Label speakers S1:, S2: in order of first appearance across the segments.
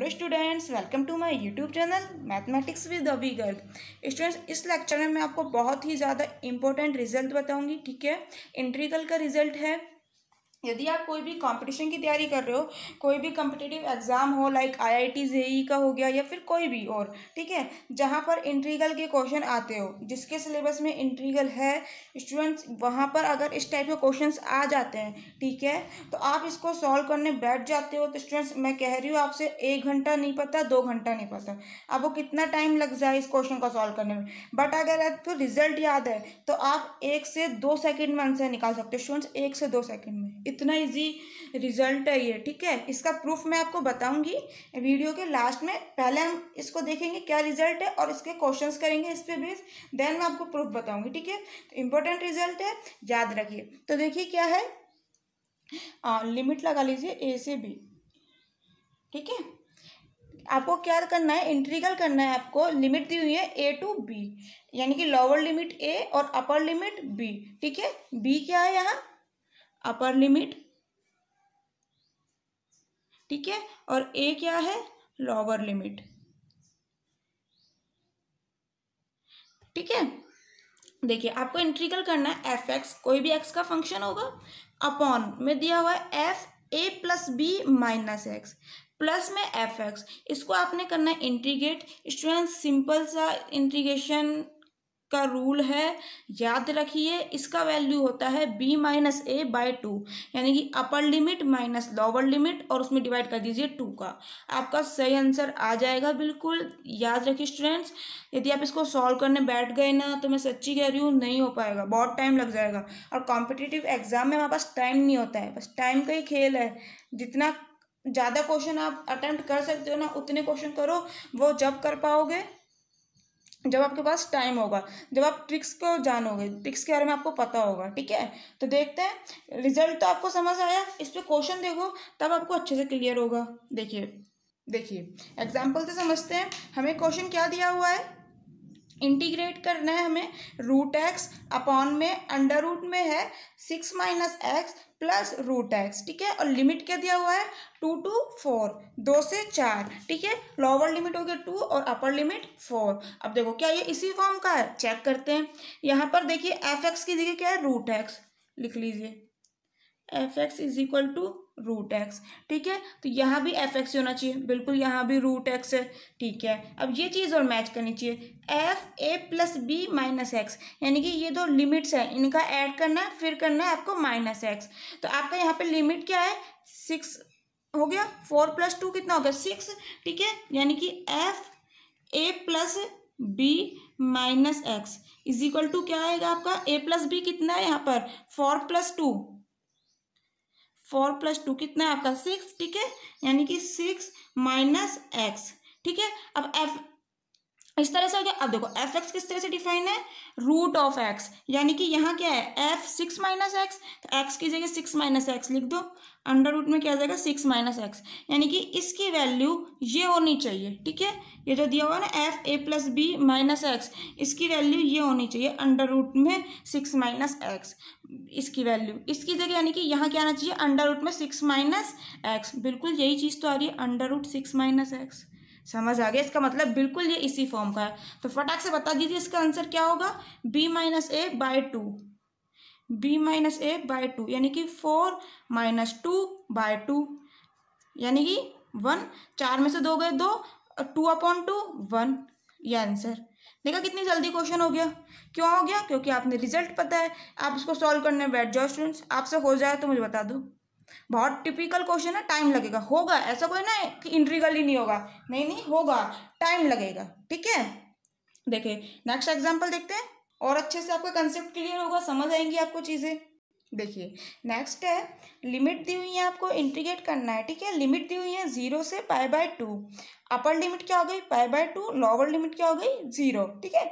S1: hello students welcome to my YouTube channel mathematics with Abhi Garg students इस lecture में मैं आपको बहुत ही ज़्यादा इंपॉर्टेंट रिजल्ट बताऊंगी ठीक है इंट्रीकल का रिजल्ट है यदि आप कोई भी कंपटीशन की तैयारी कर रहे हो कोई भी कम्पिटिटिव एग्ज़ाम हो like I I T E का हो गया या फिर कोई भी और ठीक है जहाँ पर इंट्रीगल के क्वेश्चन आते हो जिसके सिलेबस में इंट्रीगल है स्टूडेंट्स वहाँ पर अगर इस टाइप के क्वेश्चंस आ जाते हैं ठीक है तो आप इसको सॉल्व करने बैठ जाते हो तो स्टूडेंट्स मैं कह रही हूँ आपसे एक घंटा नहीं पता दो घंटा नहीं पता आपको कितना टाइम लग जाए इस क्वेश्चन को सॉल्व करने में बट अगर आपको रिजल्ट याद है तो आप एक से दो सेकेंड में आंसर निकाल सकते हो स्टूडेंट्स एक से दो सेकेंड में इतना इजी रिजल्ट है ये ठीक है इसका प्रूफ मैं आपको बताऊंगी वीडियो के लास्ट में पहले हम इसको देखेंगे क्या रिजल्ट है और इसके क्वेश्चंस करेंगे इस पर बेस देन मैं आपको प्रूफ बताऊंगी ठीक है तो इम्पोर्टेंट रिजल्ट है याद रखिए तो देखिए क्या है आ, लिमिट लगा लीजिए ए से बी ठीक है आपको क्या करना है इंट्रीगल करना है आपको लिमिट दी हुई है ए टू बी यानी कि लोअर लिमिट ए और अपर लिमिट बी ठीक है बी क्या है यहाँ अपर लिमिट ठीक है और ए क्या है लोअर लिमिट ठीक है देखिए आपको इंट्रीगल करना है एफ एक्स कोई भी एक्स का फंक्शन होगा अपॉन में दिया हुआ है f a plus b minus x plus में एफ एक्स इसको आपने करना है इंट्रीगेट स्टूडेंट सिंपल सा इंट्रीगेशन का रूल है याद रखिए इसका वैल्यू होता है b minus a by two यानी कि upper limit minus lower limit और उसमें डिवाइड कर दीजिए टू का आपका सही आंसर आ जाएगा बिल्कुल याद रखिए स्टूडेंट्स यदि आप इसको सॉल्व करने बैठ गए ना तो मैं सच्ची कह रही हूँ नहीं हो पाएगा बहुत टाइम लग जाएगा और कॉम्पिटिटिव एग्जाम में हमारे पास टाइम नहीं होता है बस टाइम का ही खेल है जितना ज़्यादा क्वेश्चन आप अटैम्प्ट कर सकते हो ना उतने क्वेश्चन करो वो जब कर पाओगे जब आपके पास टाइम होगा जब आप ट्रिक्स को जानोगे ट्रिक्स के बारे में आपको पता होगा ठीक है तो देखते हैं रिजल्ट तो आपको समझ आया इस पर क्वेश्चन देखो तब आपको अच्छे से क्लियर होगा देखिए देखिए एग्जाम्पल से समझते हैं हमें क्वेश्चन क्या दिया हुआ है इंटीग्रेट करना है हमें रूट एक्स अपॉन में अंडर रूट में है six minus x plus root x ठीक है और लिमिट क्या दिया हुआ है टू टू फोर दो से चार ठीक है लोअर लिमिट हो गया टू और अपर लिमिट फोर अब देखो क्या ये इसी फॉर्म का है चेक करते हैं यहाँ पर देखिए एफ एक्स की जगह क्या है रूट एक्स लिख लीजिए f x is equal to root x ठीक है तो यहाँ भी एफ एक्स होना चाहिए बिल्कुल यहाँ भी रूट एक्स है ठीक है अब ये चीज़ और मैच करनी चाहिए f a plus b minus x यानी कि ये दो लिमिट्स हैं इनका ऐड करना है फिर करना है आपको माइनस एक्स तो आपका यहाँ पे लिमिट क्या है सिक्स हो गया फोर प्लस टू कितना हो गया सिक्स ठीक है यानी कि f a plus b minus x is equal to क्या आएगा आपका ए प्लस बी कितना है यहाँ पर four plus two four plus two कितना है आपका सिक्स ठीक है यानी कि सिक्स माइनस एक्स ठीक है अब एफ इस तरह से हो गया अब देखो एफ एक्स किस तरह से डिफाइन है रूट ऑफ एक्स यानी कि यहाँ क्या है एफ सिक्स माइनस एक्स तो एक्स की जगह सिक्स माइनस एक्स लिख दो अंडर रूट में क्या जाएगा सिक्स माइनस एक्स यानी कि इसकी वैल्यू ये होनी चाहिए ठीक है ये जो दिया हुआ ना f a plus b minus x इसकी वैल्यू ये होनी चाहिए अंडर रूट में सिक्स माइनस एक्स इसकी वैल्यू इसकी जगह यानी कि यहाँ क्या आना चाहिए अंडर रूट में सिक्स माइनस एक्स बिल्कुल यही चीज़ तो आ रही है under root six minus x समझ आ गया इसका मतलब बिल्कुल ये इसी फॉर्म का है तो फटाक से बता दीजिए इसका आंसर क्या होगा b minus A by two b minus A by two यानी कि four minus two by two यानी कि वन चार में से दो गए दो टू अपॉन टू वन ये आंसर देखा कितनी जल्दी क्वेश्चन हो गया क्यों हो गया क्योंकि आपने रिजल्ट पता है आप इसको सॉल्व करने बैठ जाओ स्टूडेंट्स आपसे हो जाए तो मुझे बता दो बहुत टिपिकल क्वेश्चन है टाइम लगेगा होगा ऐसा कोई ना कि इंट्रीगल ही नहीं होगा नहीं नहीं होगा टाइम लगेगा ठीक है देखिए नेक्स्ट एग्जांपल देखते हैं और अच्छे से आपका कंसेप्ट क्लियर होगा समझ आएंगी आपको चीज़ें देखिए नेक्स्ट है लिमिट दी हुई है आपको इंटीग्रेट करना है ठीक है लिमिट दी हुई है जीरो से pi by two upper limit क्या हो गई pi by two lower limit क्या हो गई जीरो ठीक है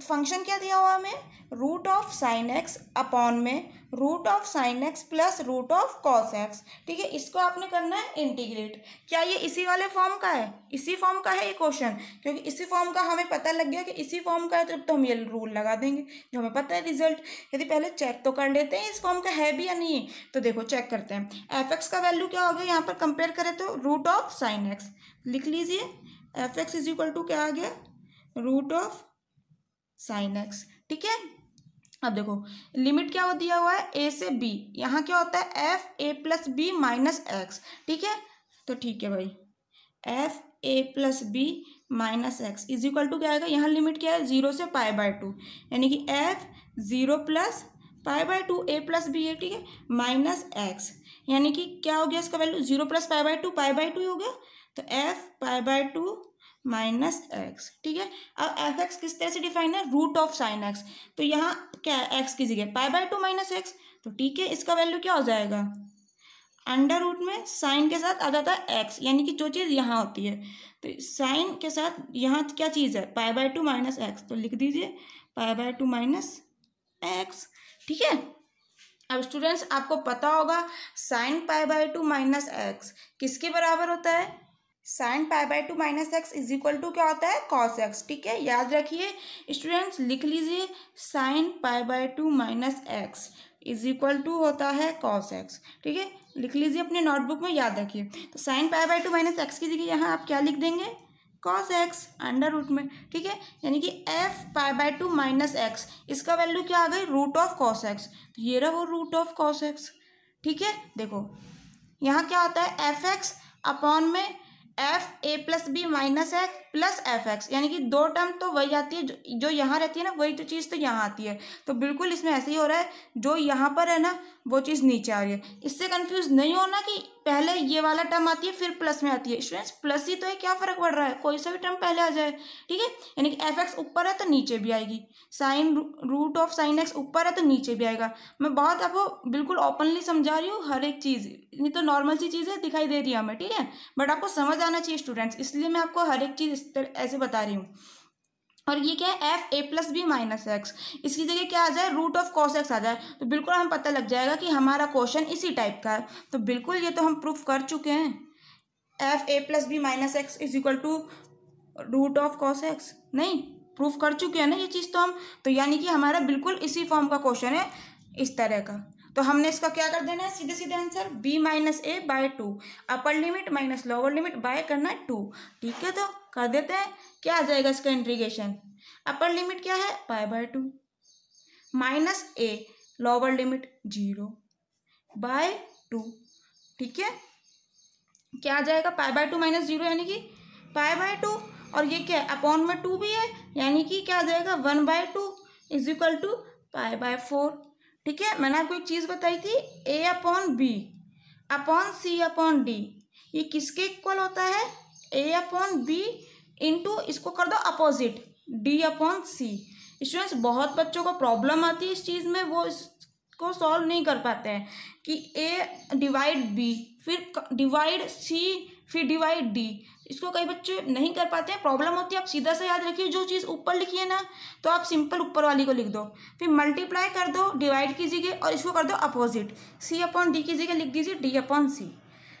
S1: फंक्शन क्या दिया हुआ हमें root of sine x upon में root of sine x plus root of cos x ठीक है इसको आपने करना है इंटीग्रेट क्या ये इसी वाले फॉर्म का है इसी फॉर्म का है ये क्वेश्चन क्योंकि इसी फॉर्म का हमें पता लग गया कि इसी फॉर्म का है तब तो हम ये रूल लगा देंगे जो हमें पता है रिजल्ट यदि पहले चेक तो कर लेते हैं इस फॉर्म का है भी या नहीं है तो देखो चेक करते हैं एफ एक्स का वैल्यू क्या हो गया यहाँ पर कंपेयर करें तो रूट ऑफ साइन एक्स लिख लीजिए f x is equal to क्या आ गया रूट ऑफ साइन एक्स ठीक है अब देखो लिमिट क्या हो दिया हुआ है ए से बी यहाँ क्या होता है f a plus b minus x ठीक है तो ठीक है भाई f a plus b minus x is equal to क्या आएगा यहाँ लिमिट क्या है जीरो से पाई बाय टू यानी कि f zero plus pi by two a plus b है ठीक है माइनस एक्स यानी कि क्या हो गया इसका value zero plus pi by two pi by two हो गया तो f pi by two minus x ठीक है अब एफ एक्स किस तरह से डिफाइन है रूट ऑफ साइन एक्स तो यहाँ क्या है एक्स की जगह pi by two minus x तो ठीक है इसका वैल्यू क्या हो जाएगा अंडर रूट में साइन के साथ आ जाता है एक्स यानी कि जो चीज़ यहाँ होती है तो साइन के साथ यहाँ क्या चीज़ है pi by two minus x तो लिख दीजिए pi by two minus x ठीक है अब स्टूडेंट्स आपको पता होगा sine pi by two minus x किसके बराबर होता है sine pi by two minus x is equal to क्या होता है कॉस एक्स ठीक है याद रखिए स्टूडेंट्स लिख लीजिए sine pi by two minus x is equal to होता है कॉस एक्स ठीक है लिख लीजिए अपने नोटबुक में याद रखिए तो sine pi by two minus x की जगह यहाँ आप क्या लिख देंगे कॉस एक्स अंडर रूट में ठीक है यानी कि f pi by two minus x इसका वैल्यू क्या आ गई रूट ऑफ कॉस एक्स तो ये रहा वो रूट ऑफ कॉस एक्स ठीक है देखो यहाँ क्या होता है एफ एक्स अपॉन में f a plus b minus x plus f x यानी कि दो टर्म तो वही आती है जो यहाँ रहती है ना वही तो चीज़ तो यहाँ आती है तो बिल्कुल इसमें ऐसे ही हो रहा है जो यहाँ पर है ना वो चीज़ नीचे आ रही है इससे कन्फ्यूज नहीं होना कि पहले ये वाला टर्म आती है फिर प्लस में आती है स्टूडेंट्स प्लस ही तो है क्या फ़र्क पड़ रहा है कोई सा भी टर्म पहले आ जाए ठीक है यानी कि एफ एक्स ऊपर है तो नीचे भी आएगी sine root of sine x ऊपर है तो नीचे भी आएगा मैं बहुत आपको बिल्कुल ओपनली समझा रही हूँ हर एक चीज़ इतनी तो नॉर्मल सी चीज़ें दिखाई दे रही है हमें ठीक है बट आपको समझ आना चाहिए स्टूडेंट्स इसलिए मैं आपको हर एक चीज़ इस तरह ऐसे बता रही हूँ और ये क्या है f a plus b minus x इसकी जगह क्या आ जाए रूट ऑफ कॉस एक्स आ जाए तो बिल्कुल हम पता लग जाएगा कि हमारा क्वेश्चन इसी टाइप का है तो बिल्कुल ये तो हम प्रूफ कर चुके हैं f a plus b minus x is equal to root of cos x नहीं प्रूफ कर चुके हैं ना ये चीज़ तो हम तो यानी कि हमारा बिल्कुल इसी फॉर्म का क्वेश्चन है इस तरह का तो हमने इसका क्या कर देना है सीधे सीधे answer b minus A by two upper limit minus lower limit by करना है टू ठीक है तो कर देते हैं क्या आ जाएगा इसका इंट्रीगेशन अपर लिमिट क्या है pi by two minus a lower limit zero by two ठीक है क्या आ जाएगा pi by two minus zero यानी कि पाई बाय टू और ये क्या है अपॉन में टू भी है यानी कि क्या आ जाएगा one by two is equal to pi by four ठीक है मैंने आपको एक चीज़ बताई थी a upon b upon c upon d ये किसके इक्वल होता है ए अपॉन बी इंटू इसको कर दो opposite d upon c students बहुत बच्चों को प्रॉब्लम आती है इस चीज़ में वो इसको सॉल्व नहीं कर पाते हैं कि ए डिवाइड बी फिर डिवाइड सी फिर डिवाइड डी इसको कई बच्चे नहीं कर पाते हैं प्रॉब्लम होती है आप सीधा सा याद रखिए जो चीज़ ऊपर लिखी है ना तो आप सिंपल ऊपर वाली को लिख दो फिर मल्टीप्लाई कर दो डिवाइड कीजिए और इसको कर दो अपोजिट सी अपॉन डी कीजिए लिख दीजिए डी अपॉन सी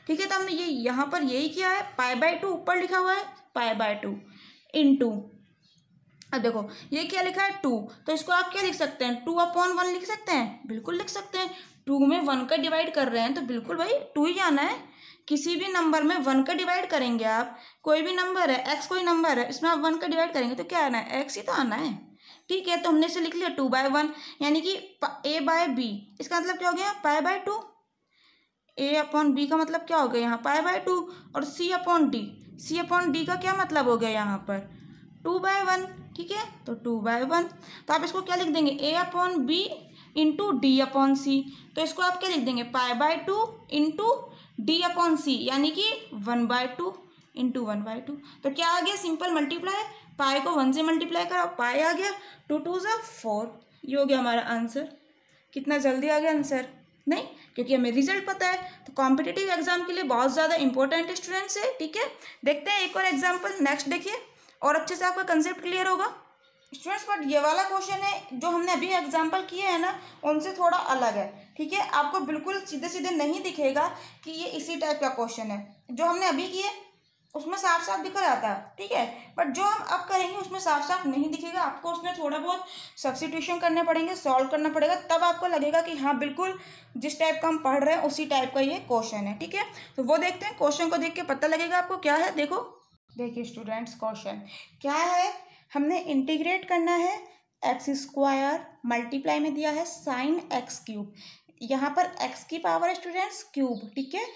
S1: ठीक है तो हमने ये यहाँ पर यही किया है पाए बाय टू ऊपर लिखा हुआ है पाए बाय टू इन टू अब देखो ये क्या लिखा है टू तो इसको आप क्या लिख सकते हैं टू अपॉन वन लिख सकते हैं बिल्कुल लिख सकते हैं टू में वन का डिवाइड कर रहे हैं तो बिल्कुल भाई टू ही आना है किसी भी नंबर में वन का डिवाइड करेंगे आप कोई भी नंबर है एक्स कोई नंबर है इसमें आप वन का डिवाइड करेंगे तो क्या आना है एक्स ही तो आना है ठीक है तो हमने इसे लिख लिया टू बाय वन यानी कि ए बाय बी इसका मतलब क्या हो गया pi by two a upon b का मतलब क्या हो गया यहाँ पाए बाय टू और c upon d c upon d का क्या मतलब हो गया यहाँ पर टू बाय वन ठीक है तो टू बाय वन तो आप इसको क्या लिख देंगे a upon b into d upon c तो इसको आप क्या लिख देंगे pi by two into d upon c यानी कि one by two into one by two तो क्या आ गया सिंपल मल्टीप्लाई पाई को वन से मल्टीप्लाई करो पाई आ गया टू टू ज फोर ये हो गया हमारा आंसर कितना जल्दी आ गया आंसर नहीं क्योंकि हमें रिजल्ट पता है तो कॉम्पिटेटिव एग्जाम के लिए बहुत ज़्यादा इंपॉर्टेंट स्टूडेंट्स है ठीक है देखते हैं एक और एग्जाम्पल नेक्स्ट देखिए और अच्छे से आपका कंसेप्ट क्लियर होगा स्टूडेंट्स बट ये वाला क्वेश्चन है जो हमने अभी एग्जाम्पल किए हैं ना उनसे थोड़ा अलग है ठीक है आपको बिल्कुल सीधे सीधे नहीं दिखेगा कि ये इसी टाइप का क्वेश्चन है जो हमने अभी किए उसमें साफ साफ दिखा जाता है ठीक है बट जो हम अब करेंगे उसमें साफ साफ नहीं दिखेगा आपको उसमें थोड़ा बहुत सब्सिट्यूशन करने पड़ेंगे सॉल्व करना पड़ेगा तब आपको लगेगा कि हाँ बिल्कुल जिस टाइप का हम पढ़ रहे हैं उसी टाइप का ये क्वेश्चन है ठीक है तो वो देखते हैं क्वेश्चन को देख के पता लगेगा आपको क्या है देखो देखिए स्टूडेंट्स क्वेश्चन क्या है हमने इंटीग्रेट करना है एक्स स्क्वायर मल्टीप्लाई में दिया है साइन एक्स क्यूब यहाँ पर एक्स की पावर स्टूडेंट्स क्यूब ठीक है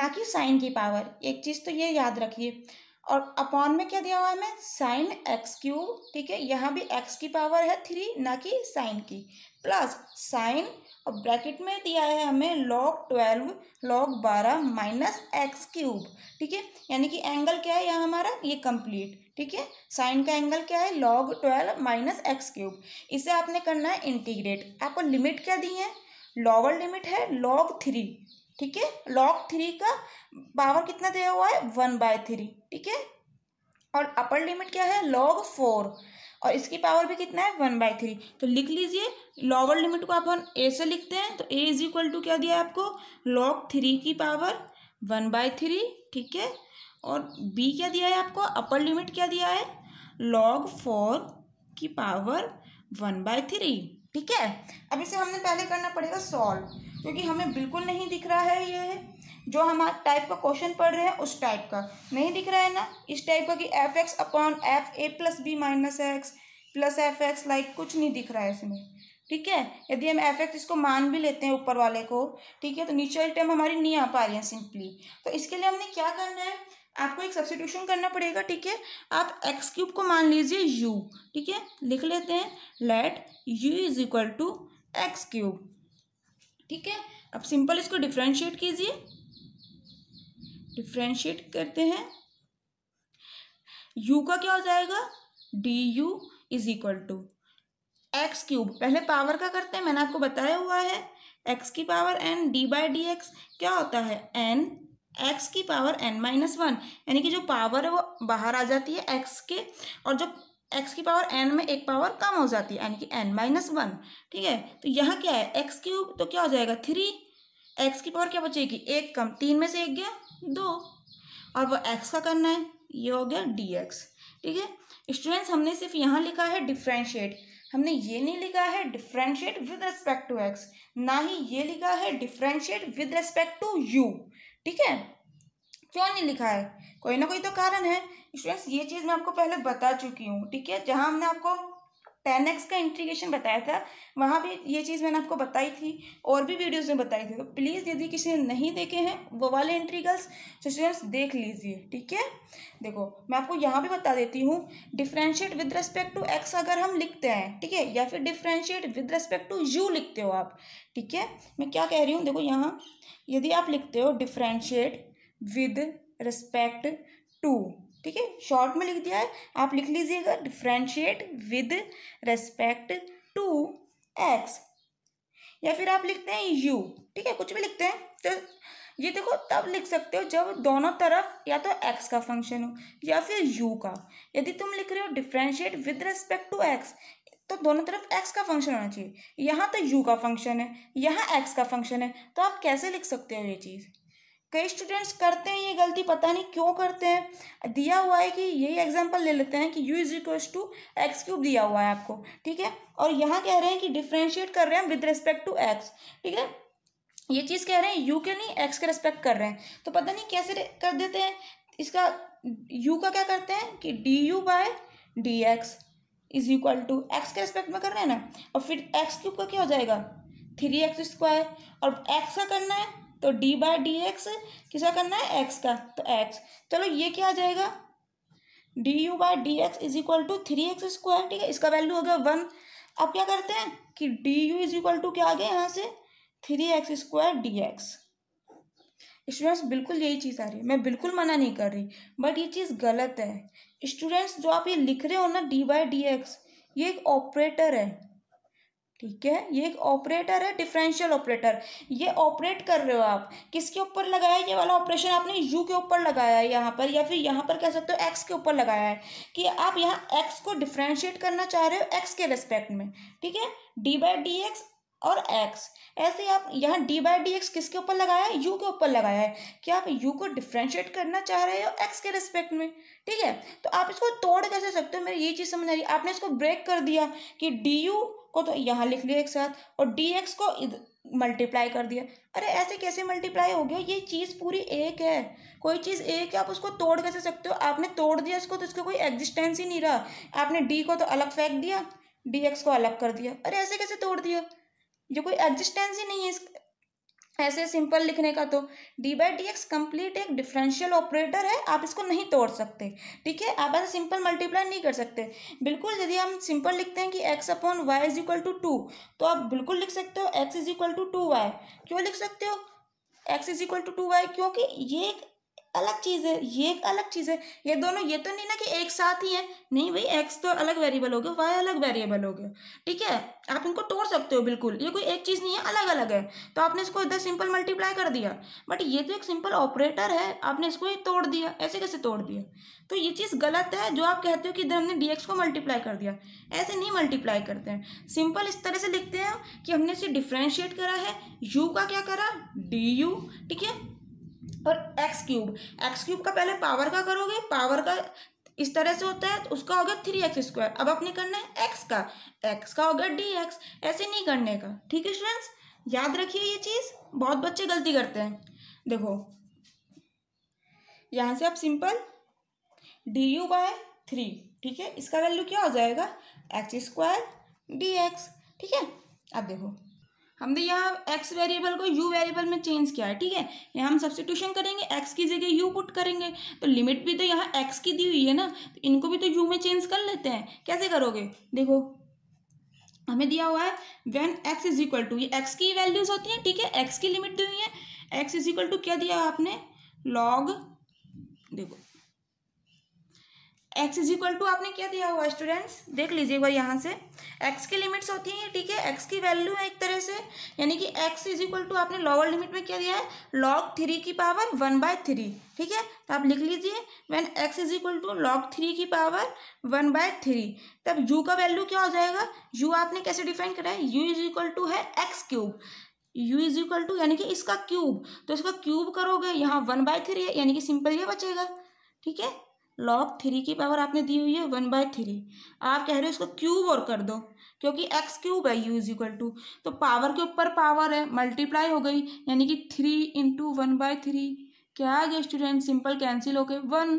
S1: ना कि साइन की पावर एक चीज़ तो ये याद रखिए और अपॉन में क्या दिया हुआ है हमें साइन एक्स क्यूब ठीक है यहाँ भी एक्स की पावर है थ्री ना कि साइन की प्लस साइन अब ब्रैकेट में दिया है हमें लॉग ट्वेल्व लॉग बारह माइनस एक्स क्यूब ठीक है यानी कि एंगल क्या है यहाँ हमारा ये कंप्लीट ठीक है साइन का एंगल क्या है log twelve minus x cube इसे आपने करना है इंटीग्रेट आपको लिमिट क्या दी है लोअर लिमिट है लॉग थ्री ठीक है लॉग थ्री का पावर कितना दिया हुआ है वन बाय थ्री ठीक है और अपर लिमिट क्या है लॉग फोर और इसकी पावर भी कितना है वन बाई थ्री तो लिख लीजिए लोअर लिमिट को अपन ए से लिखते हैं तो ए इज इक्वल टू क्या दिया है आपको लॉग थ्री की पावर वन बाई थ्री ठीक है और बी क्या दिया है आपको अपर लिमिट क्या दिया है लॉग फोर की पावर वन बाई थ्री ठीक है अब इसे हमने पहले करना पड़ेगा सॉल्व क्योंकि हमें बिल्कुल नहीं दिख रहा है ये जो हम टाइप का क्वेश्चन पढ़ रहे हैं उस टाइप का नहीं दिख रहा है ना इस टाइप का कि f x upon f a plus b minus x plus f x like कुछ नहीं दिख रहा है इसमें ठीक है यदि हम एफ एक्स इसको मान भी लेते हैं ऊपर वाले को ठीक है तो नीचे वाली टर्म हमारी नहीं आ पा रही है सिंपली तो इसके लिए हमने क्या करना है आपको एक सब्सिट्यूशन करना पड़ेगा ठीक है आप एक्स क्यूब को मान लीजिए यू ठीक है लिख लेते हैं let u is equal to x cube ठीक है अब सिंपल इसको डिफ्रेंशिएट कीजिए डिफ्रेंशिएट करते हैं यू का क्या हो जाएगा d u is equal to x cube पहले पावर का करते हैं मैंने आपको बताया हुआ है एक्स की power n d by d x क्या होता है एन एक्स की पावर एन माइनस वन यानी कि जो पावर है वो बाहर आ जाती है एक्स के और जो एक्स की पावर एन में एक पावर कम हो जाती है यानी कि एन माइनस वन ठीक है तो यहाँ क्या है एक्स क्यूब तो क्या हो जाएगा थ्री एक्स की पावर क्या बचेगी एक कम तीन में से एक गया दो और वो एक्स का करना है ये हो गया डी एक्स ठीक है स्टूडेंट्स हमने सिर्फ यहाँ लिखा है डिफ्रेंशिएट हमने ये नहीं लिखा है differentiate with respect to x ना ही ये लिखा है differentiate with respect to u ठीक है क्यों नहीं लिखा है कोई ना कोई तो कारण है स्टूडेंट्स ये चीज़ मैं आपको पहले बता चुकी हूँ ठीक है जहाँ हमने आपको टेन एक्स का इंट्रीगेशन बताया था वहाँ भी ये चीज़ मैंने आपको बताई थी और भी वीडियोस में बताई थी तो प्लीज़ यदि किसी ने नहीं देखे हैं वो वाले इंट्रीगल्स तो स्टूडेंट्स देख लीजिए ठीक है देखो मैं आपको यहाँ भी बता देती हूँ differentiate with respect to x अगर हम लिखते हैं ठीक है या फिर differentiate with respect to u लिखते हो आप ठीक है मैं क्या कह रही हूँ देखो यहाँ यदि आप लिखते हो डिफ्रेंशिएट विद रेस्पेक्ट टू ठीक है शॉर्ट में लिख दिया है आप लिख लीजिएगा differentiate with respect to x या फिर आप लिखते हैं यू ठीक है कुछ भी लिखते हैं तो ये देखो तब लिख सकते हो जब दोनों तरफ या तो एक्स का फंक्शन हो या फिर यू का यदि तुम लिख रहे हो differentiate with respect to x तो दोनों तरफ एक्स का फंक्शन होना चाहिए यहाँ तो यू का फंक्शन है यहाँ एक्स का फंक्शन है तो आप कैसे लिख सकते हो ये चीज़ कई स्टूडेंट्स करते हैं ये गलती पता नहीं क्यों करते हैं दिया हुआ है कि यही एग्जाम्पल ले लेते हैं कि u is equal to x cube दिया हुआ है आपको ठीक है और यहाँ कह रहे हैं कि डिफ्रेंशिएट कर रहे हैं विद रिस्पेक्ट टू एक्स ठीक है ये चीज़ कह रहे हैं यू के नहीं एक्स के रिस्पेक्ट कर रहे हैं तो पता नहीं कैसे कर देते हैं इसका यू का क्या करते हैं कि d u by d x is equal to x के रिस्पेक्ट में कर रहे हैं ना और फिर एक्स क्यूब का क्या हो जाएगा थ्री एक्स स्क्वायर और एक्स का करना है तो डी बाय डी एक्स किसका करना है एक्स का तो एक्स चलो ये क्या आ जाएगा d u by d x is equal to three x square ठीक है इसका वैल्यू हो गया वन अब क्या करते हैं कि d u is equal to क्या आ गया यहाँ से three x square d x students बिल्कुल यही चीज़ आ रही है मैं बिल्कुल मना नहीं कर रही बट ये चीज़ गलत है स्टूडेंट्स जो आप ये लिख रहे हो ना डी बाई डी एक्स ये एक ऑपरेटर है ठीक है ये एक ऑपरेटर है डिफरेंशियल ऑपरेटर ये ऑपरेट कर रहे हो आप किसके ऊपर लगाया ये वाला ऑपरेशन आपने यू के ऊपर लगाया है यहाँ पर या फिर यहाँ पर कह सकते हो एक्स के ऊपर लगाया है कि आप यहाँ एक्स को डिफ्रेंशिएट करना चाह रहे हो एक्स के रिस्पेक्ट में ठीक है डी बाई डी एक्स और x ऐसे आप यहाँ d बाई डी एक्स किसके ऊपर लगाया है u के ऊपर लगाया है कि आप u को डिफ्रेंशिएट करना चाह रहे हो x के रिस्पेक्ट में ठीक है तो आप इसको तोड़ कैसे सकते हो मेरी ये चीज़ समझ आ रही है आपने इसको ब्रेक कर दिया कि du को तो यहाँ लिख लिया एक साथ और डी एक्स को मल्टीप्लाई कर दिया अरे ऐसे कैसे मल्टीप्लाई हो गया ये चीज़ पूरी एक है कोई चीज़ एक है आप उसको तोड़ कैसे सकते हो आपने तोड़ दिया इसको तो इसका कोई एग्जिस्टेंस ही नहीं रहा आपने डी को तो अलग फेंक दिया डी एक्स को अलग कर दिया अरे ऐसे कैसे तोड़ दिया ये कोई एग्जिस्टेंस ही नहीं है इस ऐसे सिंपल लिखने का तो d by d x complete एक डिफरेंशियल ऑपरेटर है आप इसको नहीं तोड़ सकते ठीक है आप ऐसे सिंपल मल्टीप्लाई नहीं कर सकते बिल्कुल यदि हम सिंपल लिखते हैं कि x upon y is equal to two तो आप बिल्कुल लिख सकते हो x is equal to two y क्यों लिख सकते हो x is equal to two y क्योंकि ये एक अलग चीज़ है ये एक अलग चीज़ है ये दोनों ये तो नहीं ना कि एक साथ ही है नहीं भाई एक्स तो अलग वेरिएबल हो गया वाई अलग वेरिएबल हो गया ठीक है आप इनको तोड़ सकते हो बिल्कुल ये कोई एक चीज़ नहीं है अलग अलग है तो आपने इसको इधर सिंपल मल्टीप्लाई कर दिया बट ये तो एक सिंपल ऑपरेटर है आपने इसको ही तोड़ दिया ऐसे कैसे तोड़ दिया तो ये चीज़ गलत है जो आप कहते हो कि इधर हमने डी को मल्टीप्लाई कर दिया ऐसे नहीं मल्टीप्लाई करते हैं सिंपल इस तरह से लिखते हैं कि हमने इसे डिफ्रेंशिएट करा है यू का क्या करा डी यू ठीक है और एक्स क्यूब एक्स क्यूब का पहले पावर का करोगे पावर का इस तरह से होता है तो उसका हो गया थ्री एक्स स्क्वायर अब आपने करना है एक्स का एक्स का हो गया डी एक्स ऐसे नहीं करने का ठीक है स्टूडेंट्स याद रखिए ये चीज़ बहुत बच्चे गलती करते हैं देखो यहाँ से आप simple d u by three ठीक है इसका वैल्यू क्या हो जाएगा एक्स स्क्वायर डी एक्स ठीक है अब देखो हमने यहाँ एक्स वेरिएबल को यू वेरिएबल में चेंज किया है ठीक है यहाँ हम सब्सिट्यूशन करेंगे एक्स की जगह यू पुट करेंगे तो लिमिट भी तो यहाँ एक्स की दी हुई है ना तो इनको भी तो यू में चेंज कर लेते हैं कैसे करोगे देखो हमें दिया हुआ है when x is equal to ये एक्स की वैल्यूज होती हैं ठीक है एक्स की लिमिट दी हुई है एक्स इज इक्वल टू क्या दिया आपने लॉग देखो एक्स इज इक्वल टू आपने क्या दिया हुआ स्टूडेंट्स देख लीजिए एक बार यहाँ से एक्स की लिमिट्स होती हैं ठीक है एक्स की वैल्यू है एक तरह से यानी कि एक्स इज इक्वल टू आपने लोअर लिमिट में क्या दिया है लॉग थ्री की पावर वन बाय थ्री ठीक है तो आप लिख लीजिए when x is equal to log three की पावर वन बाय थ्री तब यू का वैल्यू क्या हो जाएगा यू आपने कैसे डिफाइन करा है यू इज इक्वल टू है x cube u is equal to यानी कि इसका क्यूब तो इसका क्यूब करोगे यहाँ वन बाय थ्री है यानी कि सिंपल ये बचेगा ठीक है लॉग थ्री की पावर आपने दी हुई है वन बाय थ्री आप कह रहे हो इसको क्यूब और कर दो क्योंकि एक्स क्यूब है यू इज इक्वल टू तो पावर के ऊपर पावर है मल्टीप्लाई हो गई यानी कि three into one by three क्या आ गया स्टूडेंट सिंपल कैंसिल हो गए वन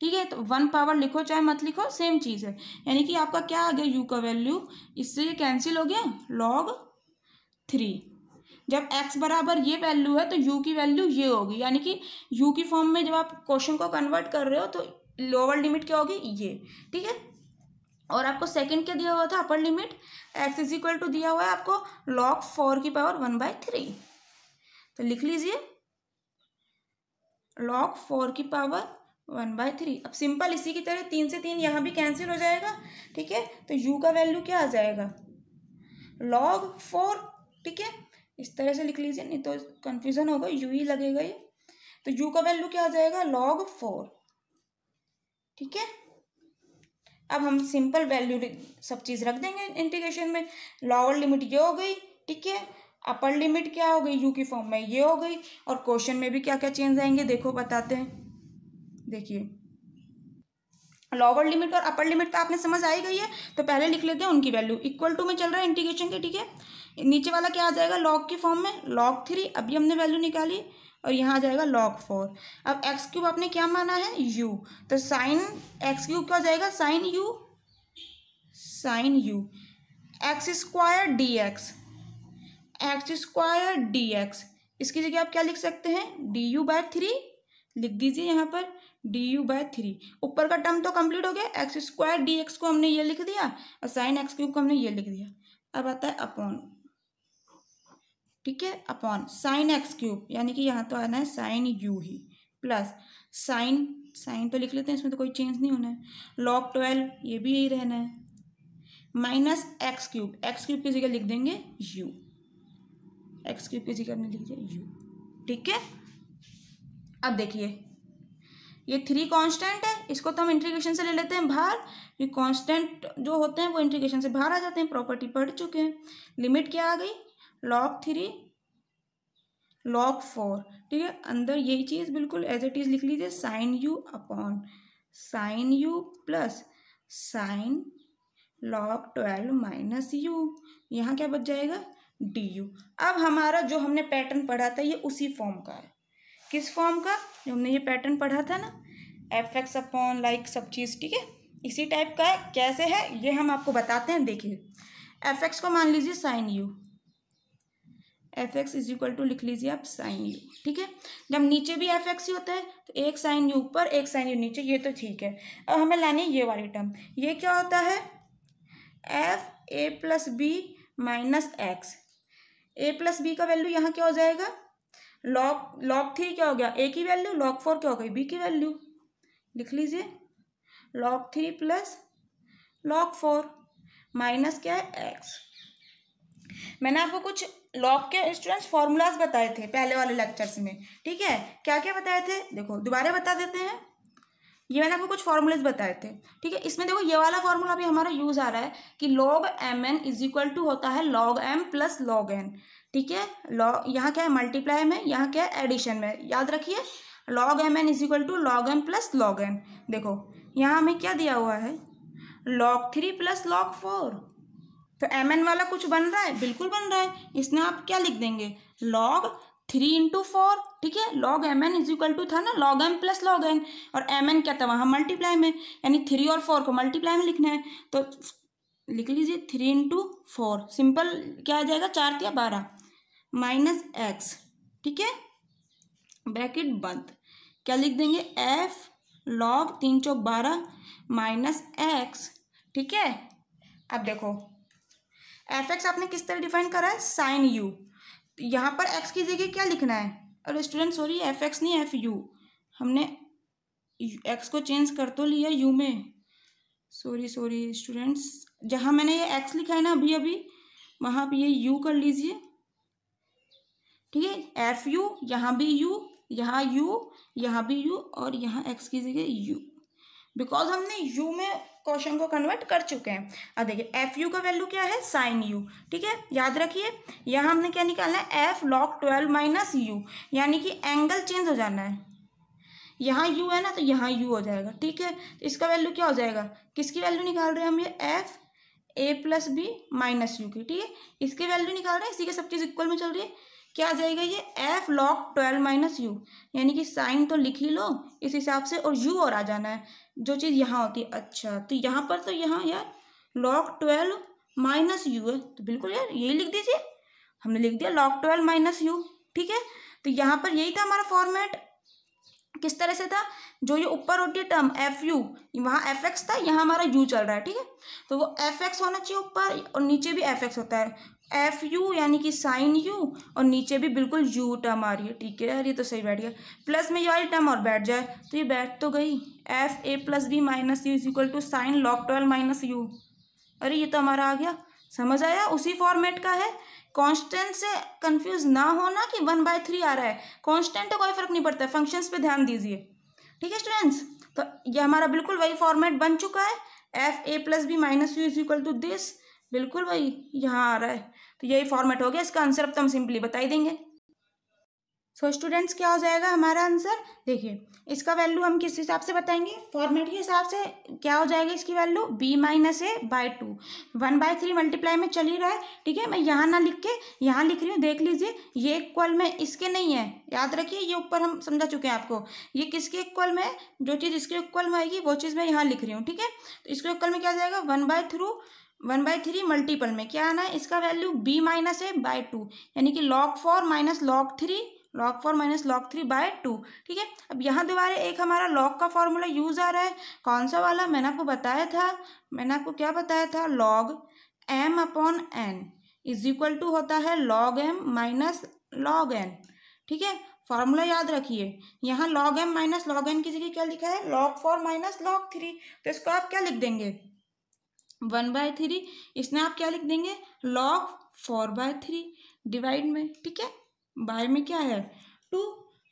S1: ठीक है तो वन पावर लिखो चाहे मत लिखो सेम चीज़ है यानी कि आपका क्या आ गया यू का वैल्यू इससे ये कैंसिल हो गया लॉग थ्री जब x बराबर ये वैल्यू है तो u की वैल्यू ये होगी यानी कि u की फॉर्म में जब आप क्वेश्चन को कन्वर्ट कर रहे हो तो लोअर लिमिट क्या होगी ये ठीक है और आपको सेकंड क्या दिया हुआ था upper limit x is equal to दिया हुआ है आपको लॉग फोर की पावर वन बाय थ्री तो लिख लीजिए लॉग फोर की पावर वन बाय थ्री अब सिंपल इसी की तरह तीन से तीन यहाँ भी कैंसिल हो जाएगा ठीक है तो यू का वैल्यू क्या आ जाएगा लॉग फोर ठीक है इस तरह से लिख लीजिए नहीं तो कंफ्यूजन होगा यू ही लगेगा ये तो यू का वैल्यू क्या आ जाएगा लॉग फोर ठीक है अब हम सिंपल वैल्यू सब चीज़ रख देंगे इंटीग्रेशन में लोअर लिमिट ये हो गई ठीक है अपर लिमिट क्या हो गई यू की फॉर्म में ये हो गई और क्वेश्चन में भी क्या क्या चेंज आएंगे देखो बताते हैं देखिए लोअर लिमिट और अपर लिमिट तो आपने समझ आई गई है तो पहले लिख लेते हैं उनकी वैल्यू इक्वल टू में चल रहा है इंटीग्रेशन के ठीक है नीचे वाला क्या आ जाएगा लॉग की फॉर्म में लॉग थ्री अभी हमने वैल्यू निकाली और यहाँ आ जाएगा लॉग फोर अब एक्स क्यूब आपने क्या माना है u तो साइन एक्स क्यूब क्या हो जाएगा sine u sine u x square d x x square d x इसकी जगह आप क्या लिख सकते हैं डी यू बाय थ्री लिख दीजिए यहाँ पर डी यू बाय थ्री ऊपर का टर्म तो कंप्लीट हो गया एक्स स्क्वायर डी एक्स को हमने ये लिख दिया और साइन एक्स क्यूब को हमने ये लिख दिया अब आता है अपॉन ठीक है अपॉन साइन एक्स क्यूब यानी कि यहाँ तो आना है साइन यू ही प्लस साइन साइन तो लिख लेते हैं इसमें तो कोई चेंज नहीं होना है लॉग ट्वेल्व ये भी यही रहना है minus x cube x cube की जगह लिख देंगे यू एक्स क्यूब की जगह हमने लिख यू ठीक है अब देखिए ये थ्री कांस्टेंट है इसको तो हम इंटीग्रेशन से ले लेते हैं बाहर ये कांस्टेंट जो होते हैं वो इंटीग्रेशन से बाहर आ जाते हैं प्रॉपर्टी पढ़ चुके हैं लिमिट क्या आ गई लॉक थ्री लॉक फोर ठीक है अंदर यही चीज़ बिल्कुल एज इट इज़ लिख लीजिए sine u upon sine u plus sine log twelve minus u यहाँ क्या बच जाएगा डी यू अब हमारा जो हमने पैटर्न पढ़ा था ये उसी फॉर्म का है किस फॉर्म का जो हमने ये पैटर्न पढ़ा था ना एफ एक्स अपॉन लाइक सब चीज़ ठीक है इसी टाइप का है कैसे है ये हम आपको बताते हैं देखिए एफ एक्स को मान लीजिए sine u f x is equal to लिख लीजिए आप साइन यू ठीक है जब नीचे भी एफ एक्स ही होता है तो एक साइन यू ऊपर एक साइन यू नीचे ये तो ठीक है अब हमें लानी है ये वाली टर्म ये क्या होता है f a plus b minus x a plus b का वैल्यू यहाँ क्या हो जाएगा लॉक लॉक थ्री क्या हो गया ए की वैल्यू लॉक फोर क्या हो गई बी की वैल्यू लिख लीजिए log three plus log four minus क्या है एक्स मैंने आपको कुछ लॉग के स्टूडेंट्स फॉर्मूलाज बताए थे पहले वाले लेक्चर्स में ठीक है क्या क्या बताए थे देखो दोबारा बता देते हैं ये मैंने आपको कुछ फॉर्मूलेज बताए थे ठीक है इसमें देखो ये वाला फॉर्मूला भी हमारा यूज आ रहा है कि log m n is equal to होता है log m plus log n ठीक है लॉ यहाँ क्या है मल्टीप्लाई में यहाँ क्या है एडिशन में याद रखिए log m n is equal to log m plus log n देखो यहाँ हमें क्या दिया हुआ है log three plus log four तो एम एन वाला कुछ बन रहा है बिल्कुल बन रहा है इसमें आप क्या लिख देंगे लॉग थ्री इंटू फोर ठीक है log m n is equal to था ना log m plus log n और एम एन क्या था वहाँ मल्टीप्लाई में यानी थ्री और फोर को मल्टीप्लाई में लिखना है तो लिख लीजिए थ्री इंटू फोर सिंपल क्या आ जाएगा चार या बारह माइनस एक्स ठीक है ब्रैकेट बंद क्या लिख देंगे एफ लॉग तीन चौक बारह माइनस एक्स ठीक है अब देखो एफ एक्स आपने किस तरह डिफाइन करा है साइन यू यहाँ पर एक्स की जगह क्या लिखना है और स्टूडेंट सॉरी एफ एक्स नहीं एफ यू हमने एक्स को चेंज कर तो लिया यू में सॉरी सॉरी स्टूडेंट्स जहाँ मैंने ये एक्स लिखा है ना अभी अभी वहाँ पर ये यू कर लीजिए ठीक है एफ यू यहाँ भी यू यहाँ यू यहाँ भी यू और यहाँ एक्स की जगह यू बिकॉज हमने यू में क्वेश्चन को कन्वर्ट कर चुके हैं अब देखिए एफ यू का वैल्यू क्या है साइन यू ठीक है याद रखिए यहाँ हमने क्या निकालना है f log twelve minus u यानी कि एंगल चेंज हो जाना है यहाँ यू है ना तो यहाँ यू हो जाएगा ठीक है तो इसका वैल्यू क्या हो जाएगा किसकी वैल्यू निकाल रहे हैं हम ये f a plus b minus u की ठीक है इसकी वैल्यू निकाल रहे हैं इसी के सब चीज़ इक्वल में चल रही है क्या आ जाएगा ये f log twelve minus u यानी कि साइन तो लिख ही लो इस हिसाब से और यू और आ जाना है जो चीज़ यहाँ होती है अच्छा तो यहाँ पर तो यहाँ यार लॉक ट्वेल्व माइनस यू है तो बिल्कुल यार यही लिख दीजिए हमने लिख दिया लॉक ट्वेल्व माइनस यू ठीक है तो यहाँ पर यही था हमारा फॉर्मेट किस तरह से था जो ये ऊपर होती है टर्म एफ यू वहाँ एफ एक्स था यहाँ हमारा यू चल रहा है ठीक है तो वो एफ एक्स होना चाहिए ऊपर और नीचे भी एफ एक्स होता है एफ यू यानी कि साइन यू और नीचे भी बिल्कुल यू टर्म आ रही है ठीक है ये तो सही बैठ गया प्लस में ये टर्म और बैठ जाए तो ये बैठ तो गई f a plus b minus u is equal to sine log twelve minus u अरे ये तो हमारा आ गया समझ आया उसी फॉर्मेट का है कांस्टेंट से कंफ्यूज ना होना कि वन बाय थ्री आ रहा है कांस्टेंट तो कोई फर्क नहीं पड़ता है फंक्शंस पे ध्यान दीजिए ठीक है स्टूडेंट्स तो ये हमारा बिल्कुल वही फॉर्मेट बन चुका है f a plus b minus u is equal to this बिल्कुल वही यहाँ आ रहा है तो यही फॉर्मेट हो गया इसका आंसर अब तो हम सिंपली बता ही देंगे सो so, स्टूडेंट्स क्या हो जाएगा हमारा आंसर देखिए इसका वैल्यू हम किस हिसाब से बताएंगे फॉर्मेट के हिसाब से क्या हो जाएगा इसकी value b minus a by two one by three multiply में चल ही रहा है ठीक है मैं यहाँ ना लिख के यहाँ लिख रही हूँ देख लीजिए ये इक्वल में इसके नहीं है याद रखिए ये ऊपर हम समझा चुके हैं आपको ये किसके इक्वल में जो चीज़ इसके इक्वल में आएगी वो चीज़ मैं यहाँ लिख रही हूँ ठीक है तो इसके इक्वल में क्या जाएगा one by through one by three multiple में क्या आना है इसका वैल्यू बी माइनस है बाई टू यानी कि log four minus log three log four minus log three by two ठीक है अब यहाँ दोबारा एक हमारा लॉक का फॉर्मूला यूज़ आ रहा है कौन सा वाला मैंने आपको बताया था मैंने आपको क्या बताया था log m upon n is equal to होता है log m minus log n ठीक है फॉर्मूला याद रखिए यहाँ log m minus log n की जगह क्या लिखा है log four minus log three तो इसको आप क्या लिख देंगे वन बाय थ्री इसमें आप क्या लिख देंगे log four by three divide में ठीक है बाय में क्या है टू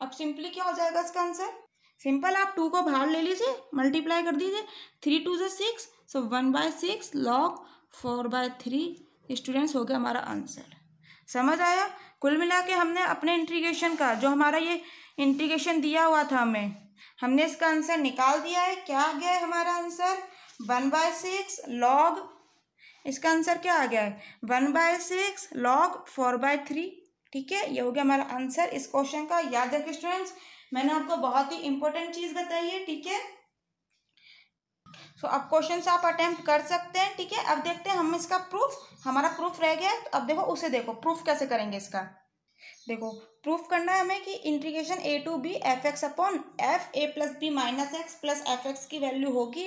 S1: अब सिंपली क्या हो जाएगा इसका आंसर सिंपल आप टू को बाहर ले लीजिए मल्टीप्लाई कर दीजिए थ्री टू जो six so one by six log four by three students हो गया हमारा आंसर समझ आया कुल मिला के हमने अपने इंट्रीगेशन का जो हमारा ये इंट्रीगेशन दिया हुआ था हमें हमने इसका आंसर निकाल दिया है क्या गया है हमारा answer one by six log इसका आंसर क्या आ गया है one by six log four by three ठीक है ये हो गया हमारा आंसर इस क्वेश्चन का याद रखे स्टूडेंट्स मैंने आपको बहुत ही इंपॉर्टेंट चीज़ बताई है ठीक है सो अब क्वेश्चन आप अटेम्प्ट कर सकते हैं ठीक है अब देखते हैं हम इसका प्रूफ हमारा प्रूफ रह गया तो अब देखो उसे देखो प्रूफ कैसे करेंगे इसका देखो प्रूफ करना है हमें कि integration a to b f x upon f a plus b minus x plus f x की वैल्यू होगी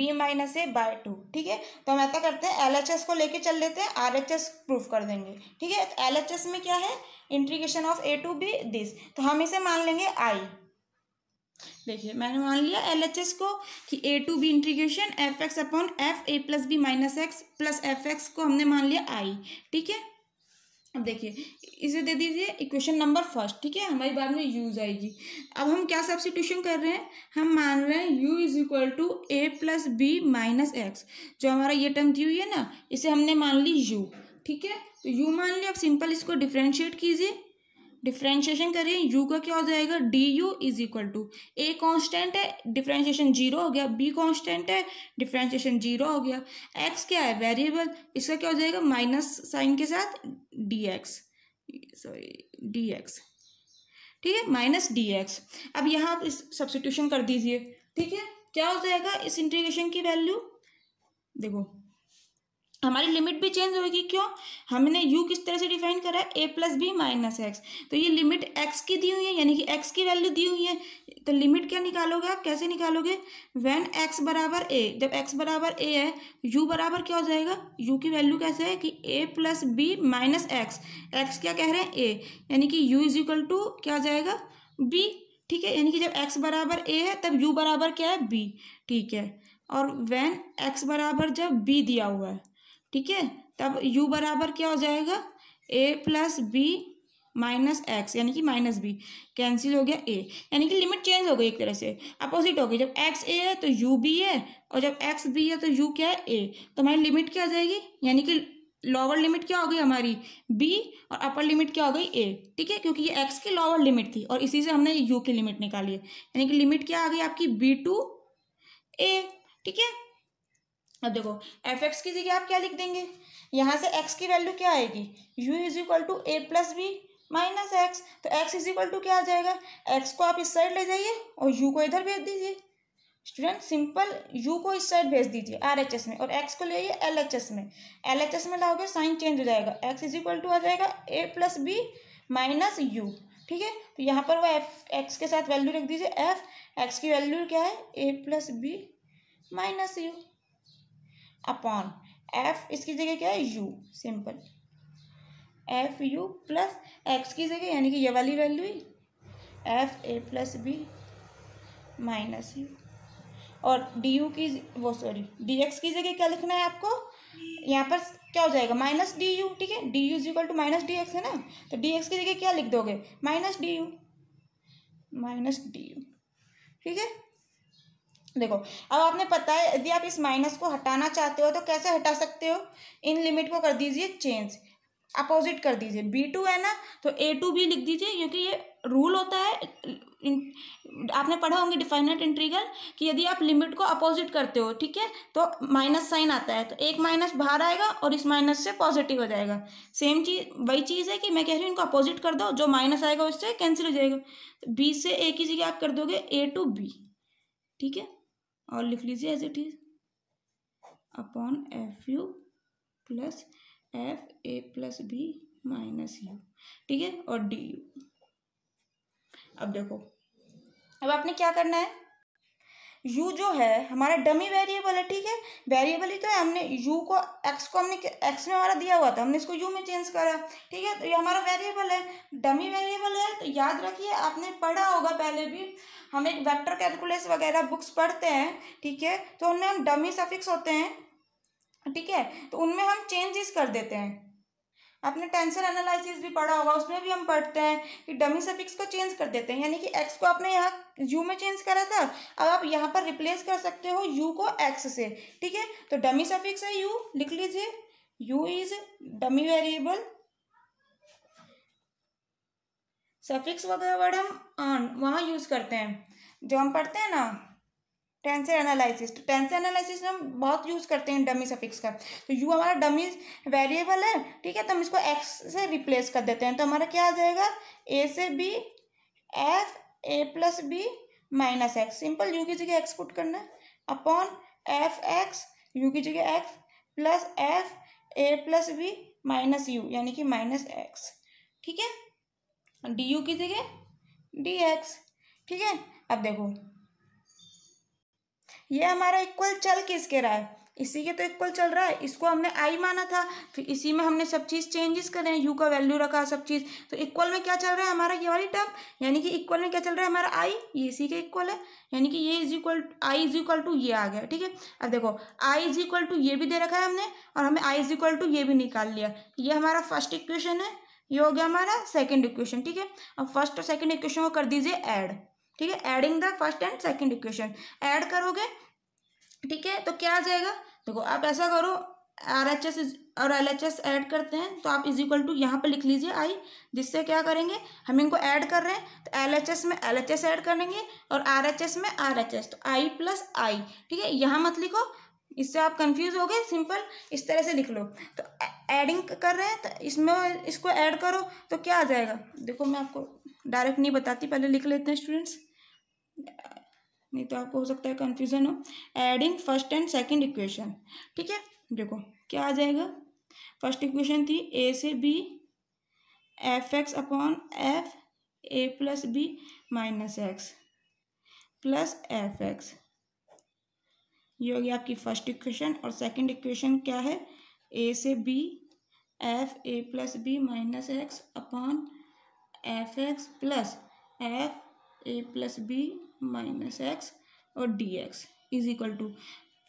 S1: b minus A by two ठीक है तो हम ऐसा करते हैं एल एच एस को लेके चल लेते हैं आर एच एस प्रूफ कर देंगे ठीक है तो एल एच एस में क्या है integration of a to b this तो हम इसे मान लेंगे आई देखिए मैंने मान लिया एल एच एस को कि a to b integration f x upon f a plus b minus x plus f x को हमने मान लिया आई ठीक है अब देखिए इसे दे दीजिए इक्वेशन नंबर फर्स्ट ठीक है हमारी बाद में यूज आएगी अब हम क्या सब्सिट्यूशन कर रहे हैं हम मान रहे हैं u is equal to a plus b minus x जो हमारा ये टर्म दी हुई है ना इसे हमने मान ली यू ठीक है तो यू मान लिया अब सिंपल इसको डिफ्रेंशिएट कीजिए डिफ्रेंशिएशन करें यू का क्या हो जाएगा d u is equal to a constant है डिफ्रेंशिएशन जीरो हो गया बी कॉन्स्टेंट है डिफ्रेंशिएशन जीरो हो गया एक्स क्या है वेरिएबल इसका क्या हो जाएगा माइनस साइन के साथ d x sorry d x ठीक है माइनस डी एक्स अब यहाँ आप इस सब्सिट्यूशन कर दीजिए ठीक है क्या हो जाएगा इस इंटीग्रेशन की वैल्यू देखो हमारी लिमिट भी चेंज होगी क्यों हमने u किस तरह से डिफाइन करा है a plus b minus x तो ये लिमिट x की दी हुई है यानी कि x की वैल्यू दी हुई है तो लिमिट क्या निकालोगे आप कैसे निकालोगे वैन x बराबर a जब x बराबर a है u बराबर क्या हो जाएगा u की वैल्यू कैसे है कि a plus b minus x x क्या कह रहे हैं a यानी कि u इज इक्वल टू क्या हो जाएगा b ठीक है यानी कि जब x बराबर a है तब u बराबर क्या है b ठीक है और वैन x बराबर जब b दिया हुआ है ठीक है तब u बराबर क्या हो जाएगा a plus b minus x यानी कि माइनस बी कैंसिल हो गया ए यानी कि लिमिट चेंज हो गई एक तरह से अपोजिट हो गई जब एक्स ए है तो यू बी है और जब एक्स बी है तो यू क्या है ए तो हमारी लिमिट क्या हो जाएगी यानी कि लोअर लिमिट क्या हो गई हमारी बी और अपर लिमिट क्या हो गई ए ठीक है क्योंकि ये एक्स की लोअर लिमिट थी और इसी से हमने यू की लिमिट निकाली है यानी कि लिमिट क्या आ गई आपकी बी टू ए ठीक है अब देखो एफ एक्स की जगह आप क्या लिख देंगे यहाँ से एक्स की वैल्यू क्या आएगी u is equal to a plus b minus x तो एक्स इज इक्वल टू क्या आ जाएगा एक्स को आप इस साइड ले जाइए और यू को इधर भेज दीजिए स्टूडेंट सिंपल यू को इस साइड भेज दीजिए आर एच एस में और एक्स को ले आइए एल एच एस में एल एच एस में लाओगे साइन चेंज हो जाएगा एक्स इज इक्वल टू आ जाएगा a plus b minus u ठीक है तो यहाँ पर वो एफ एक्स के साथ वैल्यू रख दीजिए एफ एक्स की वैल्यू क्या है a plus b minus u upon f इसकी जगह क्या है u simple f u plus x की जगह यानी कि ये वाली वैल्यू ही f a plus b minus u और डी यू की वो सॉरी डी एक्स की जगह क्या लिखना है आपको यहाँ पर क्या हो जाएगा माइनस डी यू ठीक है d u is equal to minus d x है ना तो डी एक्स की जगह क्या लिख दोगे minus d u minus d u ठीक है देखो अब आपने पता है यदि आप इस माइनस को हटाना चाहते हो तो कैसे हटा सकते हो इन लिमिट को कर दीजिए चेंज अपोजिट कर दीजिए बी टू है ना तो ए टू बी लिख दीजिए क्योंकि ये रूल होता है आपने पढ़ा होंगे डिफाइनेट इंट्रीगल कि यदि आप लिमिट को अपोजिट करते हो ठीक है तो माइनस साइन आता है तो एक माइनस बाहर आएगा और इस माइनस से पॉजिटिव हो जाएगा सेम चीज़ वही चीज़ है कि मैं कह रही हूँ इनको अपोजिट कर दो जो माइनस आएगा उससे कैंसिल हो जाएगा बी से ए की जगह आप कर दोगे ए टू बी ठीक है और लिख लीजिए as it is upon f u plus f a plus b minus u ठीक है और डी यू अब देखो अब आपने क्या करना है यू जो है हमारा डमी वेरिएबल है ठीक है वेरिएबल ही तो है हमने यू को एक्स को हमने एक्स में हमारा दिया हुआ था हमने इसको यू में चेंज करा ठीक है तो ये हमारा वेरिएबल है डमी वेरिएबल है तो याद रखिए आपने पढ़ा होगा पहले भी हम एक वैक्टर कैलकुलेस वगैरह बुक्स पढ़ते हैं ठीक है तो उनमें हम डमी सफिक्स होते हैं ठीक है तो उनमें हम चेंजेस कर देते हैं आपने टेंसर एनालिसिस भी पढ़ा होगा उसमें भी हम पढ़ते हैं कि डमी सफिक्स को चेंज कर देते हैं यानी कि एक्स को आपने यहाँ यू में चेंज करा था अब आप यहाँ पर रिप्लेस कर सकते हो यू को एक्स से ठीक है तो डमी सफिक्स है यू लिख लीजिए u is dummy variable suffix वगैरह वर्ड हम ऑन वहाँ यूज़ करते हैं जो हम पढ़ते हैं ना टेंसर एनालिसिस तो टेंसर एनालिसिस में हम बहुत यूज़ करते हैं डमी सफिक्स का तो यू हमारा डमी वेरिएबल है ठीक है तो हम इसको एक्स से रिप्लेस कर देते हैं तो हमारा क्या आ जाएगा ए से b f a plus b minus x simple u की जगह एक्स पुट करना है अपॉन एफ एक्स यू की जगह x plus f a plus b minus u यानी कि माइनस एक्स ठीक है डी यू की जगह डी एक्स ठीक है अब देखो ये हमारा इक्वल चल किसके रहा है इसी के तो इक्वल चल रहा है इसको हमने आई माना था फिर तो इसी में हमने सब चीज़ चेंजेस कर रहे हैं यू का वैल्यू रखा सब चीज़ तो इक्वल में क्या चल रहा है हमारा ये वाली टर्म यानी कि इक्वल में क्या चल रहा है हमारा आई ये इसी के इक्वल है यानी कि ये is equal I is equal to ये आ गया ठीक है अब देखो आई इज इक्वल टू ये भी दे रखा है हमने और हमें आई इज इक्वल टू ये भी निकाल लिया ये हमारा फर्स्ट इक्वेशन है ये हो गया हमारा सेकेंड इक्वेशन ठीक है अब फर्स्ट और सेकेंड इक्वेशन को कर दीजिए एड ठीक है adding the first and second equation add करोगे ठीक है तो क्या आ जाएगा देखो आप ऐसा करो आर एच एस और एल एच एस ऐड करते हैं तो आप इज इक्वल टू यहाँ पर लिख लीजिए आई जिससे क्या करेंगे हम इनको ऐड कर रहे हैं तो एल एच एस में एल एच एस ऐड करेंगे और आर एच एस में आर एच एस तो आई प्लस आई ठीक है यहाँ मत लिखो इससे आप कंफ्यूज हो गए सिंपल इस तरह से लिख लो तो एडिंग कर रहे हैं तो इसमें इसको ऐड करो तो क्या आ जाएगा देखो मैं आपको डायरेक्ट नहीं बताती पहले लिख लेते हैं स्टूडेंट्स नहीं तो आपको हो सकता है कन्फ्यूजन हो adding first and second equation ठीक है देखो क्या आ जाएगा फर्स्ट इक्वेशन थी ए से b f x upon f a plus b minus x plus f x ये होगी आपकी फर्स्ट इक्वेशन और सेकंड इक्वेशन क्या है ए से b f a plus b minus x upon f x plus f a plus b minus x और d x is equal to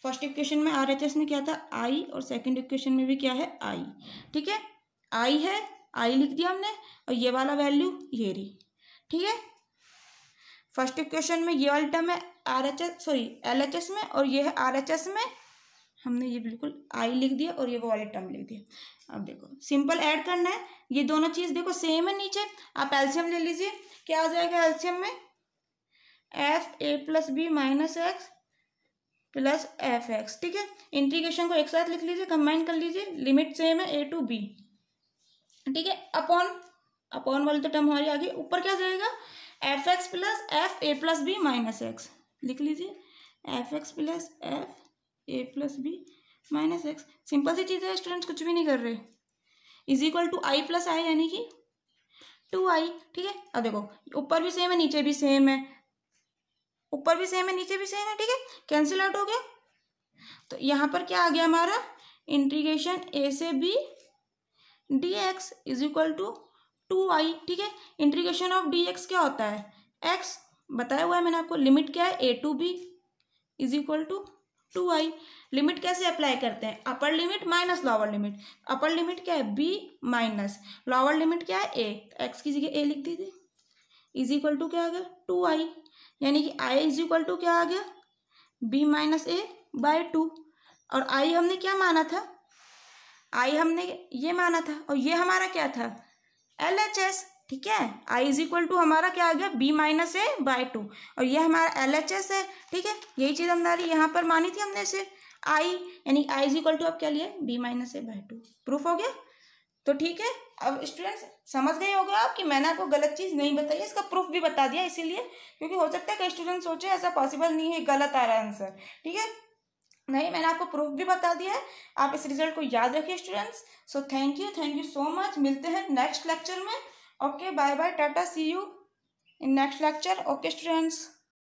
S1: first equation में R H S में क्या था आई और सेकेंड इक्वेशन में भी क्या है आई ठीक है आई है आई लिख दिया हमने और ये वाला वैल्यू ये रही ठीक है फर्स्ट इक्वेशन में ये वाली टर्म है R H S sorry L H S में और ये है आर एच एस में हमने ये बिल्कुल आई लिख दिया और ये वो वाली टर्म लिख दिया अब देखो सिंपल ऐड करना है ये दोनों चीज़ देखो सेम है नीचे आप एल्शियम ले लीजिए क्या आ जाएगा एल्शियम में f a plus b minus x plus f x ठीक है इंटीग्रेशन को एक साथ लिख लीजिए कंबाइन कर लीजिए लिमिट सेम है ए टू बी ठीक है अपॉन अपॉन वाली तो टर्म हमारी आ गई ऊपर क्या जाएगा f x plus f a plus b minus x लिख लीजिए f x plus f a plus b minus x simple सी चीज़ है स्टूडेंट्स कुछ भी नहीं कर रहे is equal to I plus I यानी कि टू आई ठीक है अब देखो ऊपर भी सेम है नीचे भी सेम है ऊपर भी सेम है नीचे भी सेम है ठीक है कैंसिल आउट हो गया तो यहाँ पर क्या आ गया हमारा इंटीग्रेशन ए से B D x is equal to two I ठीक है इंटीग्रेशन ऑफ डी एक्स क्या होता है एक्स बताया हुआ है मैंने आपको लिमिट क्या है A to B is equal to two I limit कैसे अप्लाई करते हैं upper limit minus lower limit upper limit क्या है बी माइनस लोअर लिमिट क्या है ए एक्स की जगह ए लिख दीजिए इज इक्वल टू क्या आ गया टू आई यानी कि आई इज इक्वल टू क्या आ गया B minus A by two और आई हमने क्या माना था आई हमने ये माना था और ये हमारा क्या था एल एच एस ठीक है आई इज इक्वल टू हमारा क्या आ गया B minus A by two और ये हमारा एल एच एस है ठीक है यही चीज़ हमने यहाँ पर मानी थी हमने इसे आई यानी आई इज इक्वल टू आप क्या लिए B minus A by two proof हो गया तो ठीक है अब स्टूडेंट्स समझ गए होगे आप कि मैंने आपको गलत चीज़ नहीं बताई इसका प्रूफ भी बता दिया इसीलिए क्योंकि हो सकता है कि स्टूडेंट सोचे ऐसा पॉसिबल नहीं है गलत आ रहा है आंसर ठीक है नहीं मैंने आपको प्रूफ भी बता दिया है आप इस रिजल्ट को याद रखिए students so thank you thank you so much मिलते हैं नेक्स्ट लेक्चर में okay bye bye tata see you in next lecture okay students